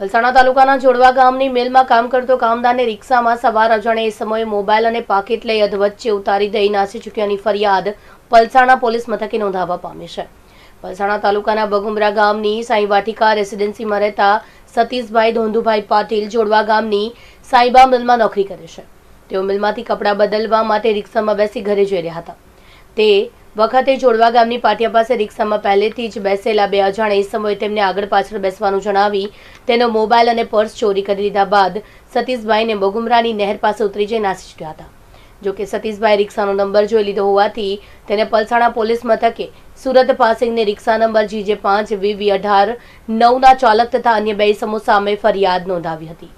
વલસાણા તાલુકાના જોડવા ગામની મિલમાં કામ કરતો કામદારને રિક્ષામાં સવાર અજાણે એ સમયે મોબાઈલ અને પાકીટ લઈ અધ વચ્ચે ઉતારી દઈ નાસી ચૂક્યાની ફરિયાદ પલસાણા પોલીસ મથકે નોંધાવા પામી છે પલસાણા તાલુકાના બગુમરા ગામની સાંઈવાટિકા રેસિડેન્સીમાં રહેતા સતીશભાઈ ધોંધુભાઈ પાટીલ જોડવા ગામની સાંઈબા મિલમાં નોકરી કરે છે તેઓ મિલમાંથી કપડાં બદલવા માટે રિક્ષામાં બેસી ઘરે જઈ રહ્યા હતા તે વખતે જોડવા ગામની પાટિયા પાસે રિક્ષામાં પહેલેથી જ બેસેલા બે અજાણ સમયે તેમને આગળ પાછળ બેસવાનું જણાવી તેનો મોબાઈલ અને પર્સ ચોરી કરી લીધા બાદ સતીશભાઈને બગુમરાની નહેર પાસે ઉતરી જઈ નાસી છૂટ્યા હતા જોકે સતીશભાઈ રિક્ષાનો નંબર જોઈ લીધો હોવાથી તેને પલસાણા પોલીસ મથકે સુરત પાસિંગને રિક્ષા નંબર જીજે પાંચ વીવી અઢાર નવના ચાલક તથા અન્ય બે સમૂહ સામે ફરિયાદ નોંધાવી હતી